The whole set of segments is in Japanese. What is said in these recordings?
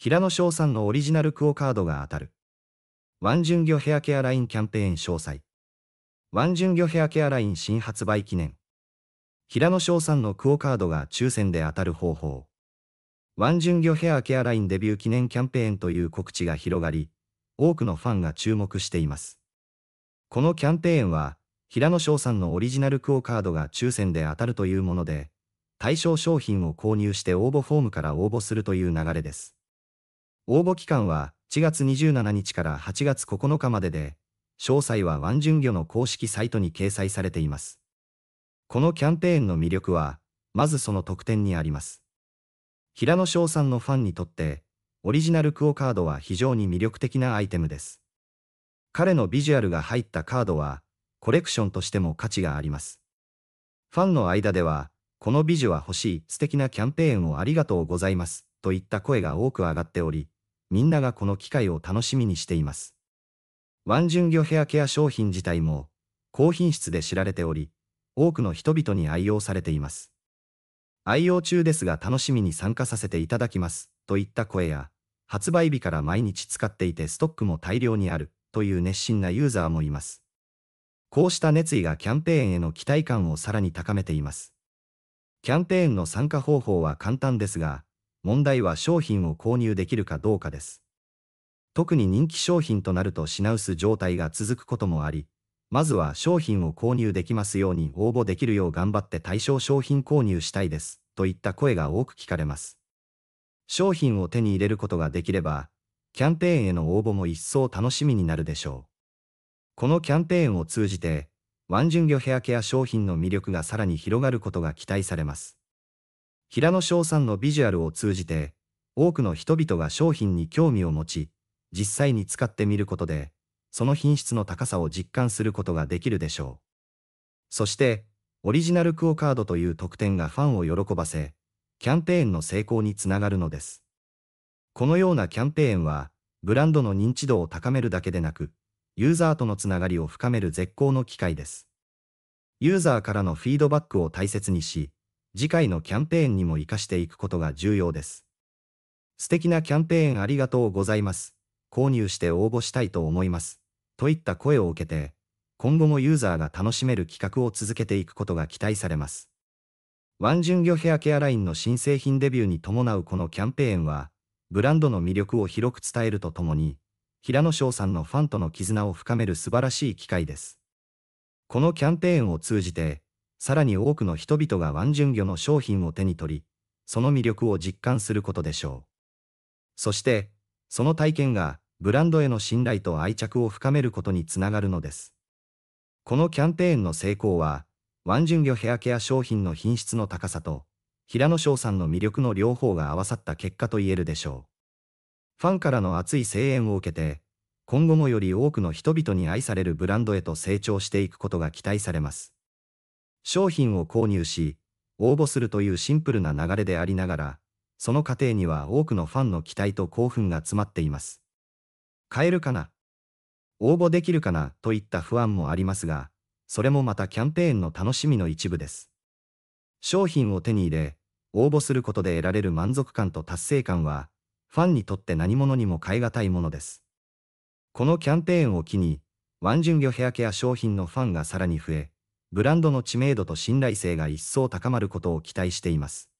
平野翔さんのオリジナルクオカードが当たる。ワンジュンギョヘアケアラインキャンペーン詳細。ワンジュンギョヘアケアライン新発売記念。平野翔さんのクオカードが抽選で当たる方法。ワンジュンギョヘアケアラインデビュー記念キャンペーンという告知が広がり、多くのファンが注目しています。このキャンペーンは、平野翔さんのオリジナルクオカードが抽選で当たるというもので、対象商品を購入して応募フォームから応募するという流れです。応募期間は4月27日から8月9日までで、詳細はワンジュン魚の公式サイトに掲載されています。このキャンペーンの魅力は、まずその特典にあります。平野翔さんのファンにとって、オリジナルクオカードは非常に魅力的なアイテムです。彼のビジュアルが入ったカードは、コレクションとしても価値があります。ファンの間では、この美女は欲しい、素敵なキャンペーンをありがとうございます、といった声が多く上がっており、みんながこの機会を楽しみにしています。ワンジュン魚ヘアケア商品自体も、高品質で知られており、多くの人々に愛用されています。愛用中ですが楽しみに参加させていただきます、といった声や、発売日から毎日使っていてストックも大量にある、という熱心なユーザーもいます。こうした熱意がキャンペーンへの期待感をさらに高めています。キャンペーンの参加方法は簡単ですが、問題は商品を購入できるかどうかです。特に人気商品となると品薄状態が続くこともあり、まずは商品を購入できますように応募できるよう頑張って対象商品購入したいです、といった声が多く聞かれます。商品を手に入れることができれば、キャンペーンへの応募も一層楽しみになるでしょう。このキャンペーンを通じて、ワンジュンギョヘアケア商品の魅力がさらに広がることが期待されます。平野翔さんのビジュアルを通じて、多くの人々が商品に興味を持ち、実際に使ってみることで、その品質の高さを実感することができるでしょう。そして、オリジナルクオカードという特典がファンを喜ばせ、キャンペーンの成功につながるのです。このようなキャンペーンは、ブランドの認知度を高めるだけでなく、ユーザーとのつながりを深める絶好の機会です。ユーザーからのフィードバックを大切にし、次回のキャンペーンにも活かしていくことが重要です。素敵なキャンペーンありがとうございます。購入して応募したいと思います。といった声を受けて、今後もユーザーが楽しめる企画を続けていくことが期待されます。ワンジュンギョヘアケアラインの新製品デビューに伴うこのキャンペーンは、ブランドの魅力を広く伝えるとともに、平野翔さんのファンとの絆を深める素晴らしい機会です。このキャンペーンを通じて、さらに多くの人々がワンジュ純魚の商品を手に取り、その魅力を実感することでしょう。そして、その体験が、ブランドへの信頼と愛着を深めることにつながるのです。このキャンペーンの成功は、ワンジュ純魚ヘアケア商品の品質の高さと、平野翔さんの魅力の両方が合わさった結果と言えるでしょう。ファンからの熱い声援を受けて、今後もより多くの人々に愛されるブランドへと成長していくことが期待されます。商品を購入し、応募するというシンプルな流れでありながら、その過程には多くのファンの期待と興奮が詰まっています。買えるかな応募できるかなといった不安もありますが、それもまたキャンペーンの楽しみの一部です。商品を手に入れ、応募することで得られる満足感と達成感は、ファンにとって何者にも代え難いものです。このキャンペーンを機に、ワンジュンギョヘアケア商品のファンがさらに増え、ブランドの知名度と信頼性が一層高まることを期待しています。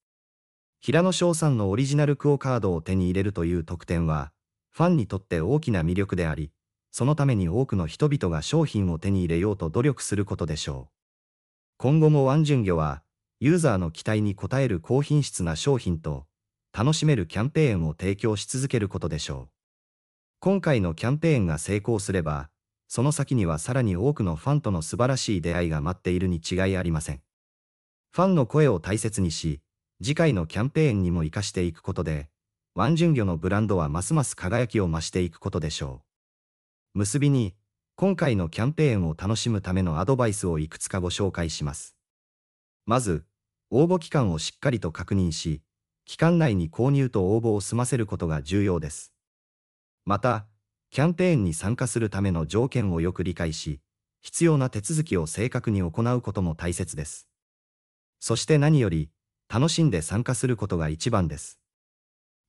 平野翔さんのオリジナルクオカードを手に入れるという特典は、ファンにとって大きな魅力であり、そのために多くの人々が商品を手に入れようと努力することでしょう。今後もワンジュンギョは、ユーザーの期待に応える高品質な商品と、楽しめるキャンペーンを提供し続けることでしょう。今回のキャンペーンが成功すれば、その先にはさらに多くのファンとの素晴らしい出会いが待っているに違いありません。ファンの声を大切にし、次回のキャンペーンにも活かしていくことで、ワンジュンギョのブランドはますます輝きを増していくことでしょう。結びに、今回のキャンペーンを楽しむためのアドバイスをいくつかご紹介します。まず、応募期間をしっかりと確認し、期間内に購入と応募を済ませることが重要です。また、キャンペーンに参加するための条件をよく理解し、必要な手続きを正確に行うことも大切です。そして何より、楽しんで参加することが一番です。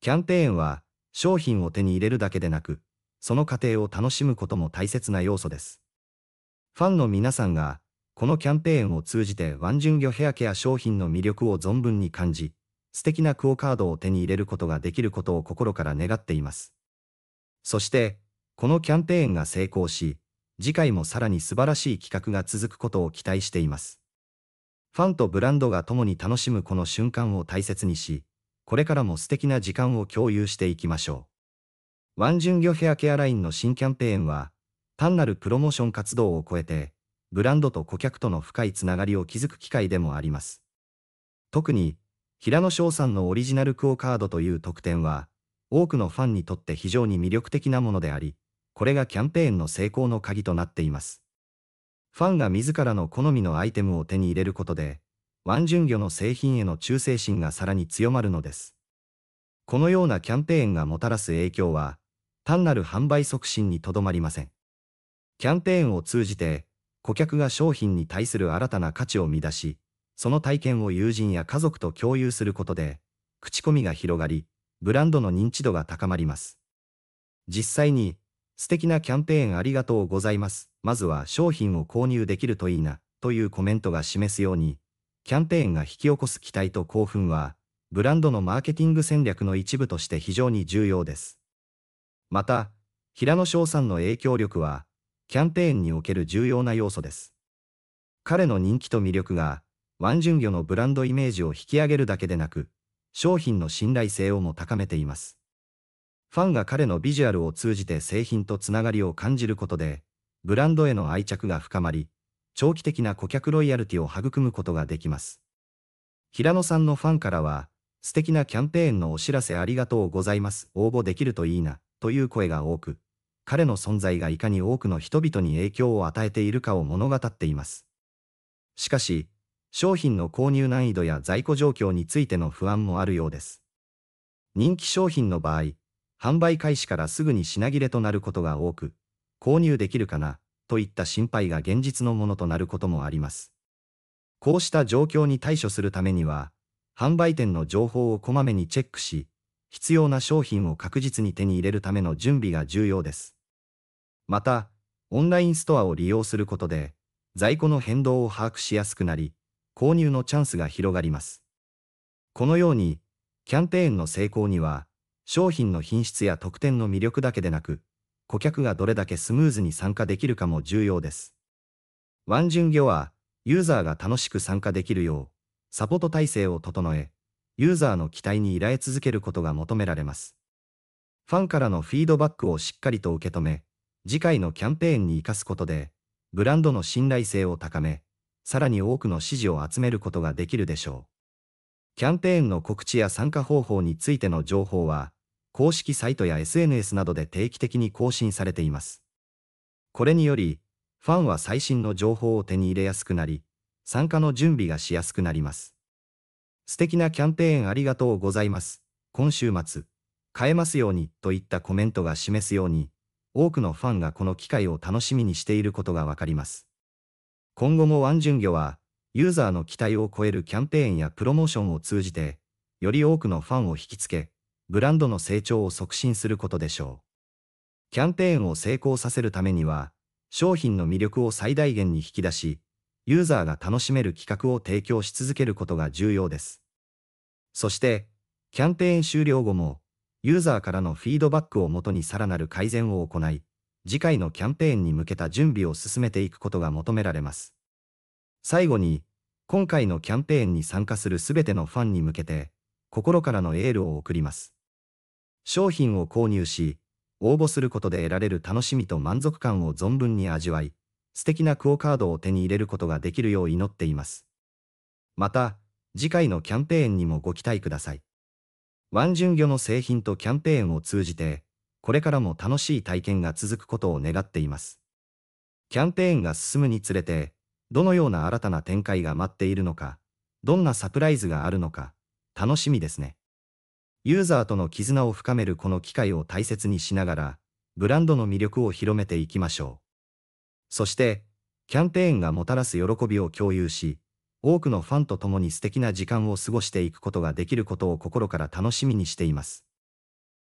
キャンペーンは、商品を手に入れるだけでなく、その過程を楽しむことも大切な要素です。ファンの皆さんが、このキャンペーンを通じてワンジュンギョヘアケア商品の魅力を存分に感じ、素敵なクオカードを手に入れることができることを心から願っています。そして、このキャンペーンが成功し、次回もさらに素晴らしい企画が続くことを期待しています。ファンとブランドが共に楽しむこの瞬間を大切にし、これからも素敵な時間を共有していきましょう。ワンジュンギョヘアケアラインの新キャンペーンは、単なるプロモーション活動を超えて、ブランドと顧客との深いつながりを築く機会でもあります。特に、平野翔さんのオリジナルクオカードという特典は、多くのファンにとって非常に魅力的なものであり、これがキャンペーンの成功の鍵となっています。ファンが自らの好みのアイテムを手に入れることで、ワンジュン魚の製品への忠誠心がさらに強まるのです。このようなキャンペーンがもたらす影響は、単なる販売促進にとどまりません。キャンペーンを通じて、顧客が商品に対する新たな価値を見出し、その体験を友人や家族と共有することで、口コミが広がり、ブランドの認知度が高まります。実際に、素敵なキャンペーンありがとうございます。まずは商品を購入できるといいな、というコメントが示すように、キャンペーンが引き起こす期待と興奮は、ブランドのマーケティング戦略の一部として非常に重要です。また、平野翔さんの影響力は、キャンペーンにおける重要な要素です。彼の人気と魅力が、ワンジュン魚のブランドイメージを引き上げるだけでなく、商品の信頼性をも高めています。ファンが彼のビジュアルを通じて製品とつながりを感じることで、ブランドへの愛着が深まり、長期的な顧客ロイヤルティを育むことができます。平野さんのファンからは、素敵なキャンペーンのお知らせありがとうございます。応募できるといいな、という声が多く、彼の存在がいかに多くの人々に影響を与えているかを物語っています。しかし、商品の購入難易度や在庫状況についての不安もあるようです。人気商品の場合、販売開始からすぐに品切れとなることが多く、購入できるかな、といった心配が現実のものとなることもあります。こうした状況に対処するためには、販売店の情報をこまめにチェックし、必要な商品を確実に手に入れるための準備が重要です。また、オンラインストアを利用することで、在庫の変動を把握しやすくなり、購入のチャンスが広がります。このように、キャンペーンの成功には、商品の品質や特典の魅力だけでなく、顧客がどれだけスムーズに参加できるかも重要です。ワンジュギョは、ユーザーが楽しく参加できるよう、サポート体制を整え、ユーザーの期待に依頼続けることが求められます。ファンからのフィードバックをしっかりと受け止め、次回のキャンペーンに生かすことで、ブランドの信頼性を高め、さらに多くの支持を集めることができるでしょう。キャンペーンの告知や参加方法についての情報は、公式サイトや SNS などで定期的に更新されています。これにより、ファンは最新の情報を手に入れやすくなり、参加の準備がしやすくなります。素敵なキャンペーンありがとうございます。今週末、変えますようにといったコメントが示すように、多くのファンがこの機会を楽しみにしていることがわかります。今後もワンジュンギョは、ユーザーの期待を超えるキャンペーンやプロモーションを通じて、より多くのファンを引きつけ、ブランドの成長を促進することでしょう。キャンペーンを成功させるためには、商品の魅力を最大限に引き出し、ユーザーが楽しめる企画を提供し続けることが重要です。そして、キャンペーン終了後も、ユーザーからのフィードバックをもとにさらなる改善を行い、次回のキャンペーンに向けた準備を進めていくことが求められます。最後に、今回のキャンペーンに参加するすべてのファンに向けて、心からのエールを送ります。商品を購入し、応募することで得られる楽しみと満足感を存分に味わい、素敵なクオカードを手に入れることができるよう祈っています。また、次回のキャンペーンにもご期待ください。ワンジュン魚の製品とキャンペーンを通じて、これからも楽しい体験が続くことを願っています。キャンペーンが進むにつれて、どのような新たな展開が待っているのか、どんなサプライズがあるのか、楽しみですね。ユーザーとの絆を深めるこの機会を大切にしながら、ブランドの魅力を広めていきましょう。そして、キャンペーンがもたらす喜びを共有し、多くのファンと共に素敵な時間を過ごしていくことができることを心から楽しみにしています。